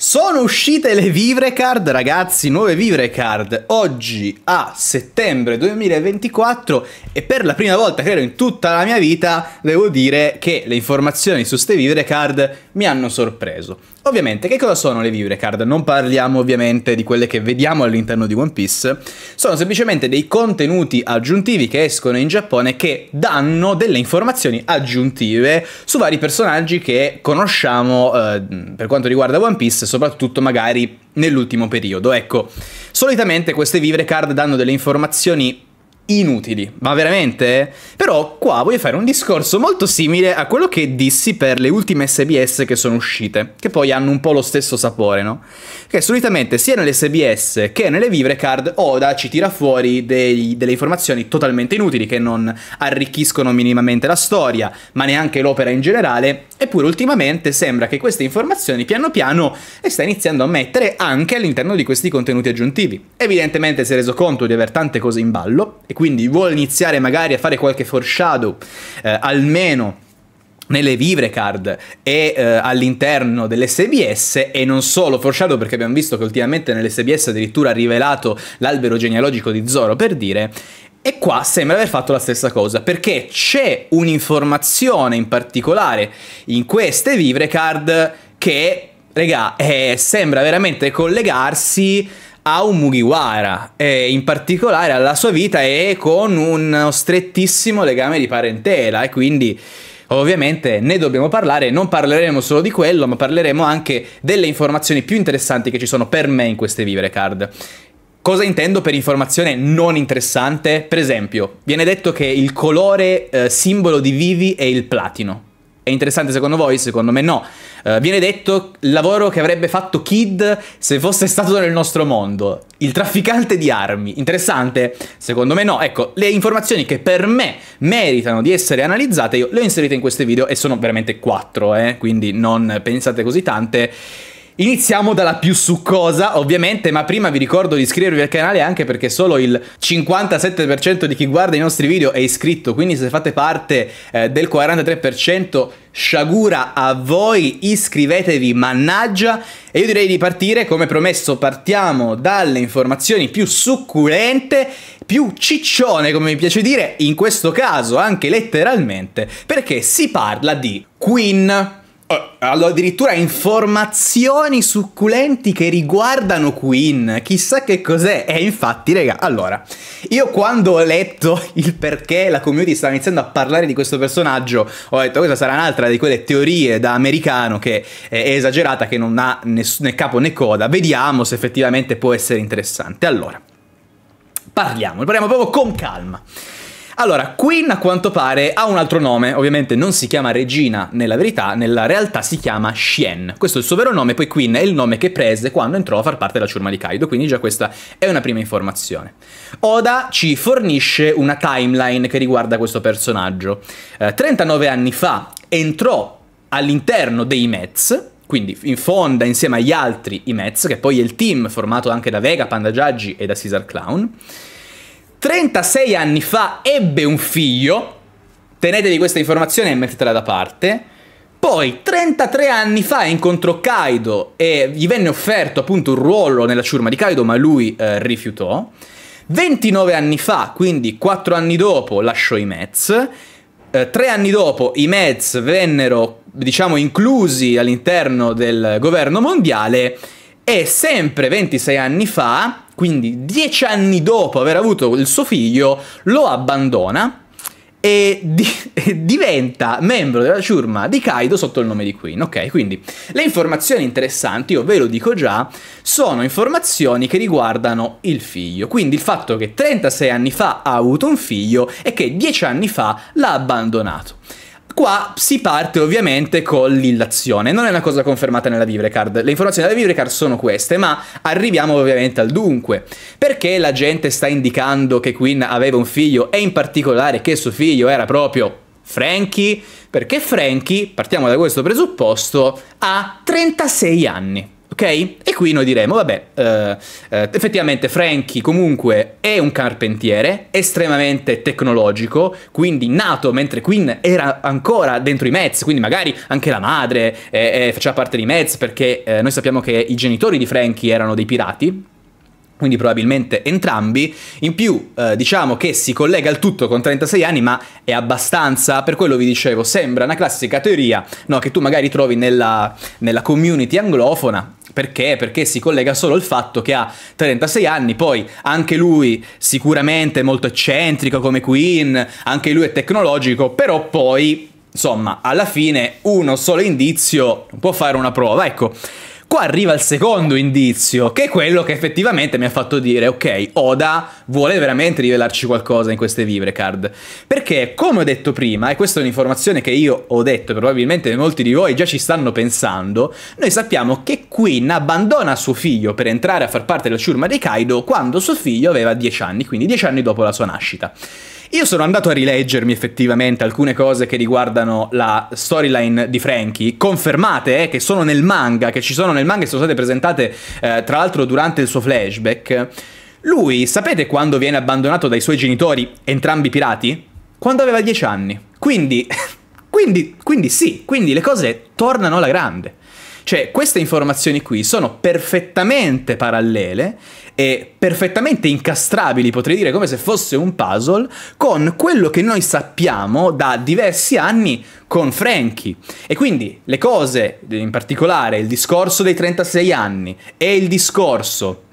Sono uscite le vivre card, ragazzi, nuove vivre card oggi a settembre 2024 e per la prima volta credo in tutta la mia vita devo dire che le informazioni su queste vivre card mi hanno sorpreso. Ovviamente, che cosa sono le vivre card? Non parliamo ovviamente di quelle che vediamo all'interno di One Piece, sono semplicemente dei contenuti aggiuntivi che escono in Giappone che danno delle informazioni aggiuntive su vari personaggi che conosciamo eh, per quanto riguarda One Piece soprattutto magari nell'ultimo periodo. Ecco, solitamente queste vivre card danno delle informazioni inutili, ma veramente? Però qua voglio fare un discorso molto simile a quello che dissi per le ultime SBS che sono uscite, che poi hanno un po' lo stesso sapore, no? Che solitamente sia nelle SBS che nelle Vivre Card Oda ci tira fuori dei, delle informazioni totalmente inutili che non arricchiscono minimamente la storia, ma neanche l'opera in generale, eppure ultimamente sembra che queste informazioni piano piano le sta iniziando a mettere anche all'interno di questi contenuti aggiuntivi. Evidentemente si è reso conto di aver tante cose in ballo e quindi vuole iniziare magari a fare qualche foreshadow, eh, almeno nelle vivre card e eh, all'interno dell'SBS e non solo foreshadow perché abbiamo visto che ultimamente nell'SBS addirittura ha rivelato l'albero genealogico di Zoro per dire e qua sembra aver fatto la stessa cosa, perché c'è un'informazione in particolare in queste vivre card che, regà, eh, sembra veramente collegarsi a un Mugiwara e in particolare alla sua vita e con un strettissimo legame di parentela e quindi ovviamente ne dobbiamo parlare, non parleremo solo di quello, ma parleremo anche delle informazioni più interessanti che ci sono per me in queste vivere card. Cosa intendo per informazione non interessante? Per esempio, viene detto che il colore eh, simbolo di Vivi è il platino. È interessante secondo voi? Secondo me no. Uh, viene detto il lavoro che avrebbe fatto Kid se fosse stato nel nostro mondo. Il trafficante di armi. Interessante? Secondo me no. Ecco, le informazioni che per me meritano di essere analizzate, io le ho inserite in questi video e sono veramente quattro, eh? quindi non pensate così tante. Iniziamo dalla più succosa, ovviamente, ma prima vi ricordo di iscrivervi al canale anche perché solo il 57% di chi guarda i nostri video è iscritto, quindi se fate parte eh, del 43% sciagura a voi, iscrivetevi, mannaggia! E io direi di partire, come promesso, partiamo dalle informazioni più succulente, più ciccione, come mi piace dire, in questo caso anche letteralmente, perché si parla di Queen. Eh, allora, addirittura informazioni succulenti che riguardano Queen. Chissà che cos'è. E infatti, raga, allora, io quando ho letto il perché la community stava iniziando a parlare di questo personaggio, ho detto questa sarà un'altra di quelle teorie da americano che è esagerata, che non ha né capo né coda. Vediamo se effettivamente può essere interessante. Allora, parliamo, parliamo proprio con calma. Allora, Queen a quanto pare ha un altro nome, ovviamente non si chiama regina nella verità, nella realtà si chiama Shien. Questo è il suo vero nome, poi Queen è il nome che prese quando entrò a far parte della ciurma di Kaido, quindi già questa è una prima informazione. Oda ci fornisce una timeline che riguarda questo personaggio. Eh, 39 anni fa entrò all'interno dei Mets, quindi in fonda insieme agli altri i Mets, che poi è il team formato anche da Vega, Panda Giaggi e da Caesar Clown. 36 anni fa ebbe un figlio, tenetevi questa informazione e mettetela da parte, poi 33 anni fa incontrò Kaido e gli venne offerto appunto un ruolo nella ciurma di Kaido, ma lui eh, rifiutò. 29 anni fa, quindi 4 anni dopo, lasciò i Mets. Eh, tre anni dopo i Mets vennero, diciamo, inclusi all'interno del governo mondiale e sempre 26 anni fa quindi dieci anni dopo aver avuto il suo figlio, lo abbandona e, di e diventa membro della ciurma di Kaido sotto il nome di Queen. Ok, quindi le informazioni interessanti, io ve lo dico già, sono informazioni che riguardano il figlio. Quindi il fatto che 36 anni fa ha avuto un figlio e che dieci anni fa l'ha abbandonato. Qua si parte ovviamente con l'illazione, non è una cosa confermata nella Vivrecard, le informazioni della Vivrecard sono queste, ma arriviamo ovviamente al dunque. Perché la gente sta indicando che Quinn aveva un figlio e in particolare che suo figlio era proprio Frankie? Perché Frankie, partiamo da questo presupposto, ha 36 anni. Ok? E qui noi diremo, vabbè, eh, eh, effettivamente Frankie comunque è un carpentiere, estremamente tecnologico, quindi nato mentre Quinn era ancora dentro i Mets, quindi magari anche la madre eh, eh faceva parte dei Mets perché eh, noi sappiamo che i genitori di Frankie erano dei pirati, quindi probabilmente entrambi, in più eh, diciamo che si collega al tutto con 36 anni, ma è abbastanza, per quello vi dicevo, sembra una classica teoria no, che tu magari trovi nella, nella community anglofona, perché? Perché si collega solo al fatto che ha 36 anni, poi anche lui sicuramente molto eccentrico come Queen, anche lui è tecnologico, però poi, insomma, alla fine uno solo indizio può fare una prova. Ecco, Qua arriva il secondo indizio, che è quello che effettivamente mi ha fatto dire, ok, Oda vuole veramente rivelarci qualcosa in queste vivre card. Perché, come ho detto prima, e questa è un'informazione che io ho detto, probabilmente molti di voi già ci stanno pensando, noi sappiamo che Queen abbandona suo figlio per entrare a far parte della ciurma di Kaido quando suo figlio aveva 10 anni, quindi 10 anni dopo la sua nascita. Io sono andato a rileggermi effettivamente alcune cose che riguardano la storyline di Frankie, confermate eh, che sono nel manga, che ci sono nel manga e sono state presentate eh, tra l'altro durante il suo flashback. Lui, sapete quando viene abbandonato dai suoi genitori, entrambi pirati? Quando aveva 10 anni. Quindi, quindi, quindi sì, quindi le cose tornano alla grande. Cioè, queste informazioni qui sono perfettamente parallele e perfettamente incastrabili, potrei dire come se fosse un puzzle, con quello che noi sappiamo da diversi anni con Frankie. E quindi le cose, in particolare il discorso dei 36 anni e il discorso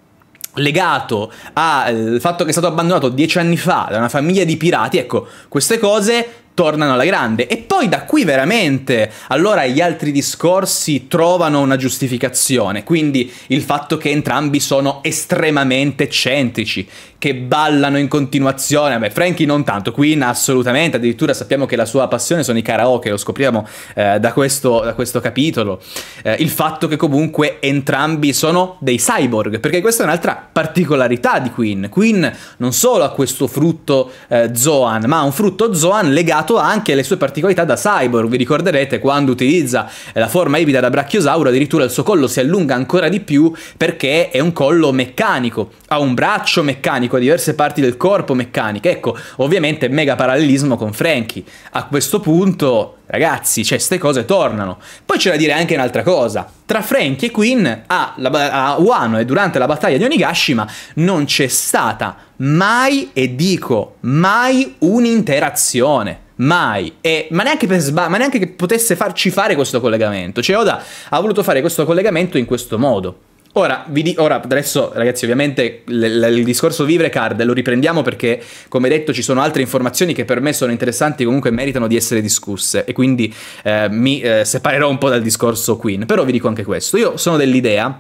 legato al fatto che è stato abbandonato dieci anni fa da una famiglia di pirati, ecco, queste cose tornano alla grande. E poi da qui veramente allora gli altri discorsi trovano una giustificazione, quindi il fatto che entrambi sono estremamente eccentrici, che ballano in continuazione. Beh, Frankie non tanto, Queen assolutamente, addirittura sappiamo che la sua passione sono i karaoke, lo scopriamo eh, da, questo, da, questo, capitolo. Eh, il fatto che comunque entrambi sono dei cyborg, perché questa è un'altra particolarità di Queen. Queen non solo ha questo frutto eh, Zoan, ma ha un frutto Zoan legato anche alle sue particolarità da cyborg. Vi ricorderete quando utilizza eh, la forma ibrida da brachiosauro, addirittura il suo collo si allunga ancora di più perché è un collo meccanico, ha un braccio meccanico meccanico, diverse parti del corpo meccaniche. Ecco, ovviamente mega parallelismo con Frankie. A questo punto, ragazzi, cioè, queste cose tornano. Poi c'è da dire anche un'altra cosa. Tra Frankie e Queen a, a Wano e durante la battaglia di Onigashima non c'è stata mai, e dico mai, un'interazione. Mai. E, ma, neanche per sba- ma neanche che potesse farci fare questo collegamento. Cioè, Oda ha voluto fare questo collegamento in questo modo. Ora, di- ora, adesso ragazzi ovviamente l- l- il discorso vivre card lo riprendiamo perché come detto ci sono altre informazioni che per me sono interessanti e comunque meritano di essere discusse e quindi eh, mi eh, separerò un po' dal discorso Queen, però vi dico anche questo, io sono dell'idea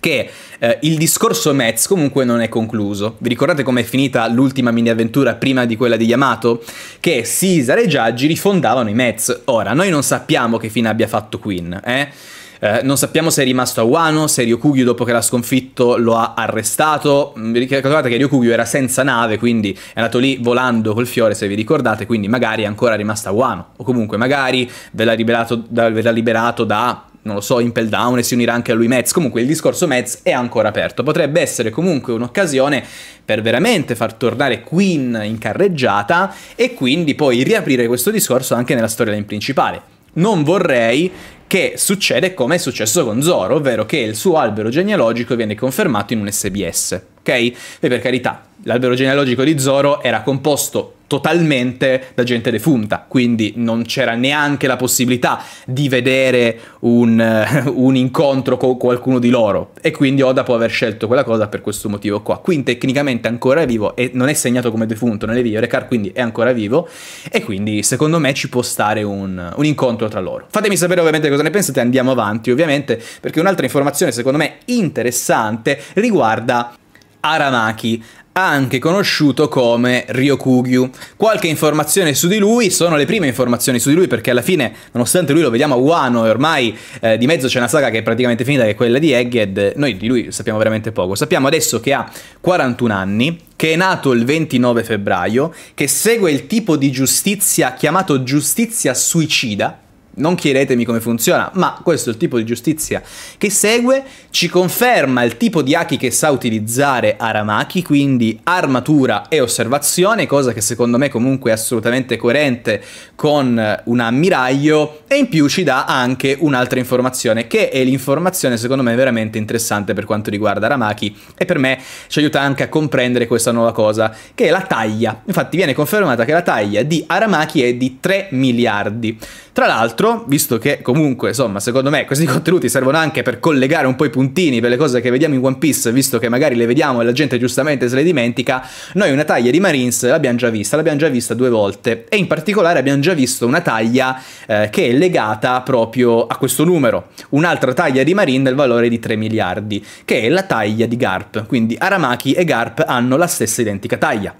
che eh, il discorso Mets comunque non è concluso. Vi ricordate com'è finita l'ultima mini avventura prima di quella di Yamato? Che Caesar e Giaggi rifondavano i Mets. Ora, noi non sappiamo che fine abbia fatto Queen, eh? Eh, non sappiamo se è rimasto a Wano, se Ryokugyu dopo che l'ha sconfitto lo ha arrestato. Mm, ricordate che Ryokugyu era senza nave, quindi è andato lì volando col fiore, se vi ricordate, quindi magari è ancora rimasto a Wano. O comunque magari ve l'ha liberato, liberato da non lo so, Impel Down e si unirà anche a lui Metz. Comunque il discorso Metz è ancora aperto. Potrebbe essere comunque un'occasione per veramente far tornare Queen in carreggiata e quindi poi riaprire questo discorso anche nella storyline principale. Non vorrei che succede come è successo con Zoro, ovvero che il suo albero genealogico viene confermato in un SBS. Ok? E per carità, l'albero genealogico di Zoro era composto totalmente da gente defunta, quindi non c'era neanche la possibilità di vedere un, eh, un incontro con qualcuno di loro e quindi Oda può aver scelto quella cosa per questo motivo qua. Quindi tecnicamente ancora è vivo e non è segnato come defunto nelle videorecar, quindi è ancora vivo e quindi secondo me ci può stare un, un incontro tra loro. Fatemi sapere ovviamente cosa ne pensate, andiamo avanti ovviamente perché un'altra informazione secondo me interessante riguarda Aramaki anche conosciuto come Ryokugyu. Qualche informazione su di lui, sono le prime informazioni su di lui perché alla fine, nonostante lui lo vediamo a Wano e ormai eh, di mezzo c'è una saga che è praticamente finita che è quella di Egghead, noi di lui sappiamo veramente poco. Sappiamo adesso che ha 41 anni, che è nato il 29 febbraio, che segue il tipo di giustizia chiamato giustizia suicida, non chiedetemi come funziona, ma questo è il tipo di giustizia che segue, ci conferma il tipo di haki che sa utilizzare Aramaki, quindi armatura e osservazione, cosa che secondo me comunque è assolutamente coerente con eh, un ammiraglio, e in più ci dà anche un'altra informazione, che è l'informazione secondo me veramente interessante per quanto riguarda Aramaki, e per me ci aiuta anche a comprendere questa nuova cosa, che è la taglia. Infatti viene confermata che la taglia di Aramaki è di 3 miliardi. Tra l'altro, altro, visto che comunque, insomma, secondo me questi contenuti servono anche per collegare un po' i puntini per le cose che vediamo in One Piece, visto che magari le vediamo e la gente giustamente se le dimentica, noi una taglia di Marines l'abbiamo già vista, l'abbiamo già vista due volte e in particolare abbiamo già visto una taglia eh, che è legata proprio a questo numero, un'altra taglia di Marine del valore di 3 miliardi, che è la taglia di Garp, quindi Aramaki e Garp hanno la stessa identica taglia.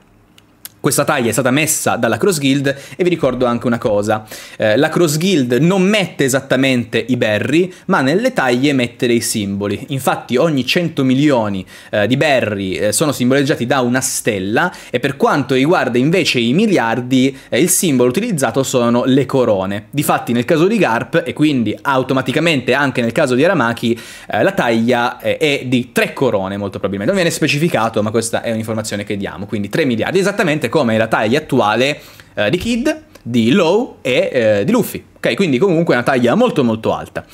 Questa taglia è stata messa dalla Cross Guild e vi ricordo anche una cosa, eh, la Cross Guild non mette esattamente i berry, ma nelle taglie mette dei simboli. Infatti ogni 100 milioni eh, di berry eh, sono simboleggiati da una stella e per quanto riguarda invece i miliardi eh, il simbolo utilizzato sono le corone. Difatti nel caso di Garp e quindi automaticamente anche nel caso di Aramaki eh, la taglia eh, è di tre corone molto probabilmente. Non viene specificato ma questa è un'informazione che diamo, quindi 3 miliardi esattamente come la taglia attuale eh, di Kid, di Low e eh, di Luffy ok? Quindi comunque è una taglia molto molto alta.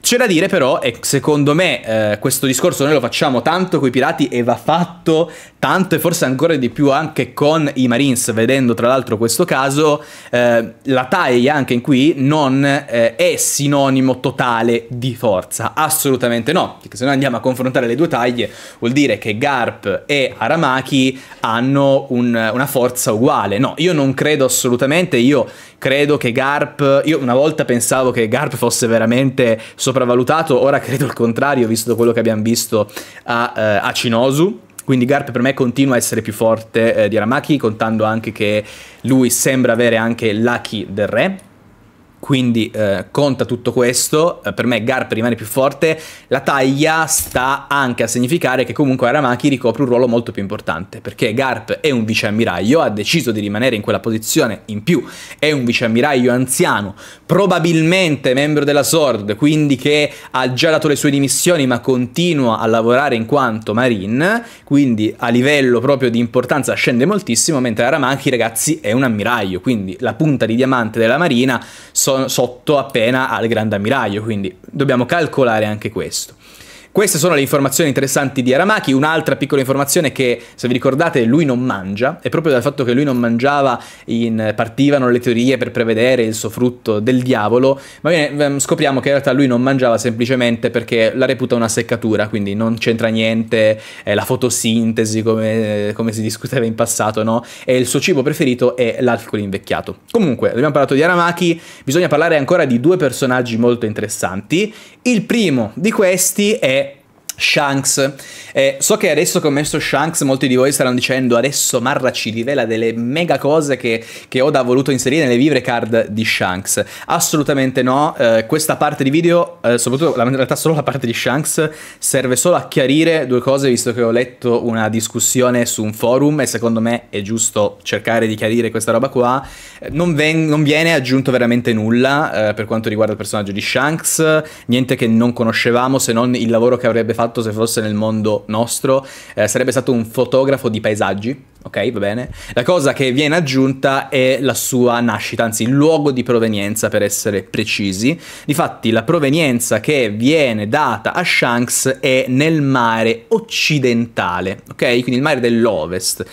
C'è da dire però, e secondo me eh, questo discorso noi lo facciamo tanto con i pirati e va fatto tanto e forse ancora di più anche con i Marines, vedendo tra l'altro questo caso, eh, la taglia anche in qui non eh, è sinonimo totale di forza, assolutamente no, perché se noi andiamo a confrontare le due taglie vuol dire che Garp e Aramaki hanno un, una forza uguale, no, io non credo assolutamente, io credo che Garp, io una volta volta pensavo che Garp fosse veramente sopravvalutato, ora credo il contrario, visto quello che abbiamo visto a, eh, a Cinosu. Quindi Garp per me continua a essere più forte eh, di Aramaki, contando anche che lui sembra avere anche l'Aki del re, quindi eh, conta tutto questo, eh, per me Garp rimane più forte, la taglia sta anche a significare che comunque Aramaki ricopre un ruolo molto più importante, perché Garp è un viceammiraglio, ha deciso di rimanere in quella posizione in più, è un viceammiraglio anziano, probabilmente membro della SORD, quindi che ha già dato le sue dimissioni ma continua a lavorare in quanto Marine, quindi a livello proprio di importanza scende moltissimo, mentre Aramaki ragazzi è un ammiraglio, quindi la punta di diamante della Marina... So so sotto appena al grande ammiraglio, quindi dobbiamo calcolare anche questo. Queste sono le informazioni interessanti di Aramaki. Un'altra piccola informazione che, se vi ricordate, lui non mangia. E proprio dal fatto che lui non mangiava in, partivano le teorie per prevedere il suo frutto del diavolo. Ma bene, ehm, scopriamo che in realtà lui non mangiava semplicemente perché la reputa una seccatura, quindi non c'entra niente è la fotosintesi come, eh, come, si discuteva in passato, no? E il suo cibo preferito è l'alcol invecchiato. Comunque, abbiamo parlato di Aramaki, bisogna parlare ancora di due personaggi molto interessanti. Il primo di questi è Shanks. Eh, so che adesso che ho messo Shanks molti di voi staranno dicendo adesso Marra ci rivela delle mega cose che, che Oda ha voluto inserire nelle vivre card di Shanks. Assolutamente no, eh, questa parte di video, eh, soprattutto in realtà solo la parte di Shanks, serve solo a chiarire due cose visto che ho letto una discussione su un forum e secondo me è giusto cercare di chiarire questa roba qua. Eh, non, non viene aggiunto veramente nulla eh, per quanto riguarda il personaggio di Shanks, niente che non conoscevamo se non il lavoro che avrebbe fatto fatto se fosse nel mondo nostro, eh, sarebbe stato un fotografo di paesaggi, ok, va bene? La cosa che viene aggiunta è la sua nascita, anzi il luogo di provenienza per essere precisi. Difatti la provenienza che viene data a Shanks è nel mare occidentale, ok? Quindi il mare dell'ovest.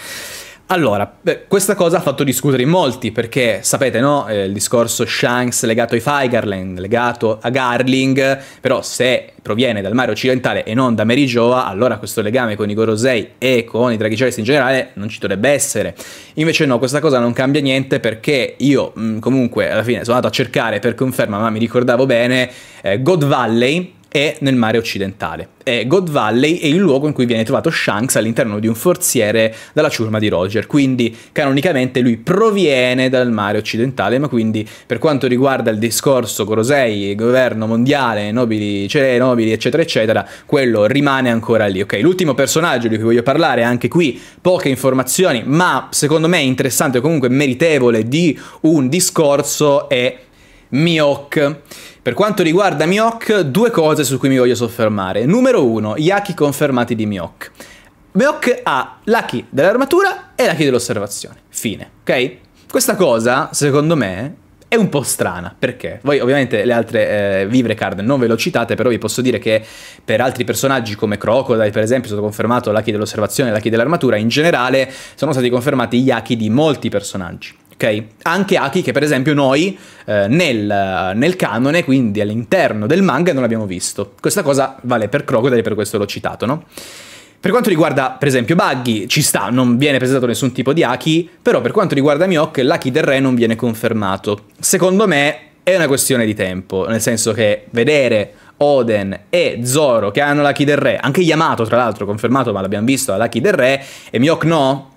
Allora, beh, questa cosa ha fatto discutere in molti, perché sapete, no? Eh, il discorso Shanks legato ai Figerland, legato a Garling, però se proviene dal mare occidentale e non da Merigioa, allora questo legame con i Gorosei e con i Draghicelisti in generale non ci dovrebbe essere. Invece no, questa cosa non cambia niente perché io mh, comunque alla fine sono andato a cercare per conferma, ma mi ricordavo bene, eh, God Valley, è nel mare occidentale. È God Valley è il luogo in cui viene trovato Shanks all'interno di un forziere dalla ciurma di Roger, quindi canonicamente lui proviene dal mare occidentale, ma quindi per quanto riguarda il discorso Corosei, governo mondiale, nobili, cioè, nobili eccetera eccetera, quello rimane ancora lì. Ok, l'ultimo personaggio di cui voglio parlare, anche qui poche informazioni, ma secondo me interessante o comunque meritevole di un discorso è Mihawk. Per quanto riguarda Mihawk, due cose su cui mi voglio soffermare. Numero uno, gli haki confermati di Mihawk. Mihawk ha l'achi dell'armatura e l'achi dell'osservazione. Fine, ok? Questa cosa, secondo me, è un po' strana, perché? Voi ovviamente le altre eh, vivre card non ve le ho citate, però vi posso dire che per altri personaggi come Crocodile, per esempio, è stato confermato l'achi dell'osservazione e l'achi dell'armatura, in generale sono stati confermati gli Aki di molti personaggi ok? Anche Aki che per esempio noi eh, nel, nel, canone, quindi all'interno del manga, non abbiamo visto. Questa cosa vale per Crocodile, per questo l'ho citato, no? Per quanto riguarda, per esempio, Buggy, ci sta, non viene presentato nessun tipo di Aki, però per quanto riguarda Mihawk, l'Aki del Re non viene confermato. Secondo me è una questione di tempo, nel senso che vedere Oden e Zoro che hanno l'Aki del Re, anche Yamato tra l'altro confermato ma l'abbiamo visto ha l'Aki del Re, e Mihawk no,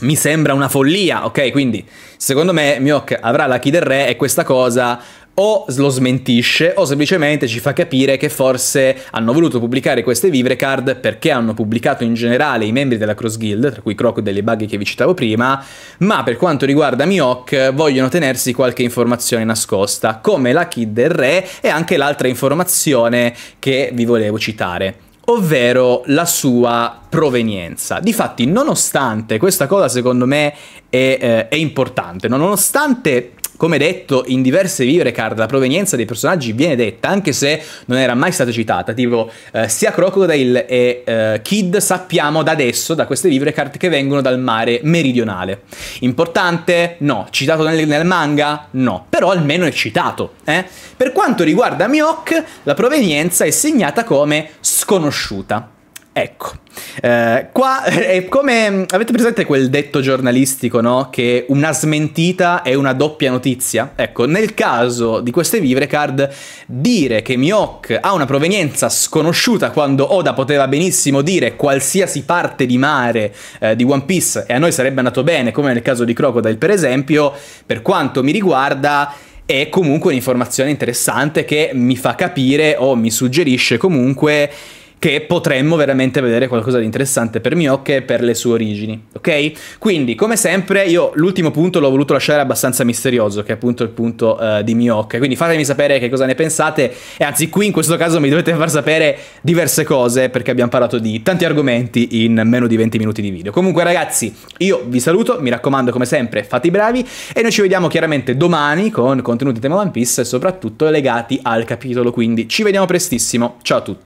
mi sembra una follia, ok? Quindi secondo me Miok avrà la key del re e questa cosa o lo smentisce o semplicemente ci fa capire che forse hanno voluto pubblicare queste vivre card perché hanno pubblicato in generale i membri della Cross Guild, tra cui Crocodile e bughe che vi citavo prima, ma per quanto riguarda Miok vogliono tenersi qualche informazione nascosta, come la Kid del Re e anche l'altra informazione che vi volevo citare ovvero la sua provenienza. Difatti, nonostante questa cosa secondo me è, eh, è importante, nonostante come detto, in diverse vivre card la provenienza dei personaggi viene detta, anche se non era mai stata citata, tipo eh, sia Crocodile e eh, Kid sappiamo da adesso, da queste vivre card, che vengono dal mare meridionale. Importante? No. Citato nel, nel manga? No. Però almeno è citato. Eh? Per quanto riguarda Mihawk, la provenienza è segnata come sconosciuta. Ecco, eh, qua è come avete presente quel detto giornalistico, no? Che una smentita è una doppia notizia. Ecco, nel caso di queste vivre card, dire che Mioc ha una provenienza sconosciuta quando Oda poteva benissimo dire qualsiasi parte di mare eh, di One Piece e a noi sarebbe andato bene, come nel caso di Crocodile, per esempio, per quanto mi riguarda è comunque un'informazione interessante che mi fa capire o mi suggerisce comunque che potremmo veramente vedere qualcosa di interessante per Miyocche e per le sue origini, ok? Quindi, come sempre, io l'ultimo punto l'ho voluto lasciare abbastanza misterioso, che è appunto il punto uh, di Miyocche, quindi fatemi sapere che cosa ne pensate, e anzi qui in questo caso mi dovete far sapere diverse cose, perché abbiamo parlato di tanti argomenti in meno di 20 minuti di video. Comunque ragazzi, io vi saluto, mi raccomando come sempre, fate i bravi, e noi ci vediamo chiaramente domani con contenuti tema One Piece e soprattutto legati al capitolo, quindi ci vediamo prestissimo, ciao a tutti!